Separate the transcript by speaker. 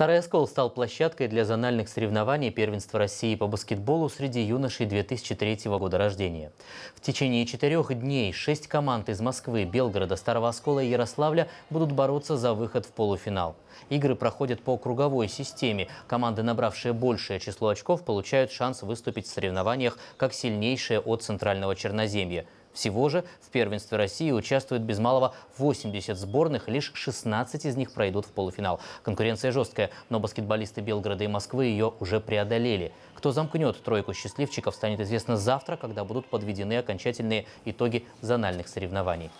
Speaker 1: Старый Оскол стал площадкой для зональных соревнований первенства России по баскетболу среди юношей 2003 года рождения. В течение четырех дней шесть команд из Москвы, Белгорода, Старого Оскола и Ярославля будут бороться за выход в полуфинал. Игры проходят по круговой системе. Команды, набравшие большее число очков, получают шанс выступить в соревнованиях как сильнейшие от Центрального Черноземья – всего же в первенстве России участвует без малого 80 сборных, лишь 16 из них пройдут в полуфинал. Конкуренция жесткая, но баскетболисты Белграда и Москвы ее уже преодолели. Кто замкнет тройку счастливчиков, станет известно завтра, когда будут подведены окончательные итоги зональных соревнований.